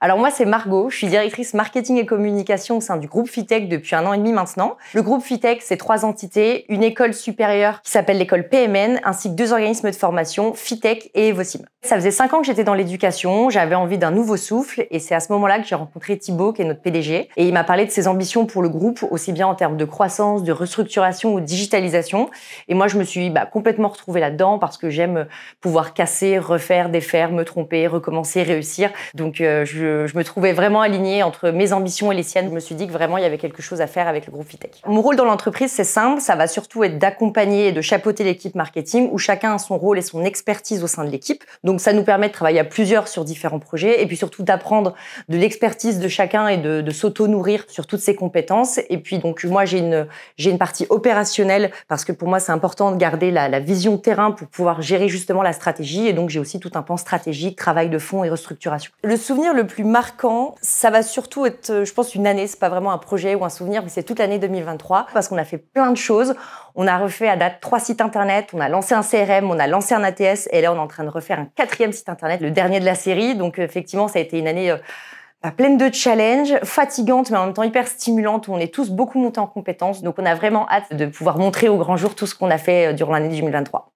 Alors moi, c'est Margot, je suis directrice marketing et communication au sein du groupe FITEC depuis un an et demi maintenant. Le groupe FITEC, c'est trois entités, une école supérieure qui s'appelle l'école PMN, ainsi que deux organismes de formation, FITEC et Evosim. Ça faisait cinq ans que j'étais dans l'éducation, j'avais envie d'un nouveau souffle et c'est à ce moment-là que j'ai rencontré Thibaut, qui est notre PDG, et il m'a parlé de ses ambitions pour le groupe, aussi bien en termes de croissance, de restructuration ou de digitalisation. Et moi, je me suis bah, complètement retrouvée là-dedans parce que j'aime pouvoir casser, refaire, défaire, me tromper, recommencer, réussir. Donc, euh, je, me trouvais vraiment alignée entre mes ambitions et les siennes. Je me suis dit que vraiment, il y avait quelque chose à faire avec le groupe Fitech. Mon rôle dans l'entreprise, c'est simple, ça va surtout être d'accompagner et de chapeauter l'équipe marketing où chacun a son rôle et son expertise au sein de l'équipe. Donc, donc ça nous permet de travailler à plusieurs sur différents projets et puis surtout d'apprendre de l'expertise de chacun et de, s'auto-nourrir sur toutes ses compétences. Et puis donc moi j'ai une j'ai une partie opérationnelle parce que pour moi c'est important de garder la, la, vision terrain pour pouvoir gérer justement la stratégie. Et donc j'ai aussi tout un pan stratégique, travail de fond et restructuration. Le souvenir le plus marquant, ça va surtout être, euh, je pense, une année. C'est pas vraiment un projet ou un souvenir, mais c'est toute l'année 2023 parce qu'on a fait plein de choses. On a refait à date trois sites internet, on a lancé un CRM, on a lancé un ATS, et là on est en train de refaire un quatrième site internet, le dernier de la série. Donc effectivement, ça a été une année euh, bah, pleine de challenges, fatigante, mais en même temps hyper stimulante, où on est tous beaucoup montés en compétences. Donc on a vraiment hâte de pouvoir montrer au grand jour tout ce qu'on a fait euh, durant l'année 2023.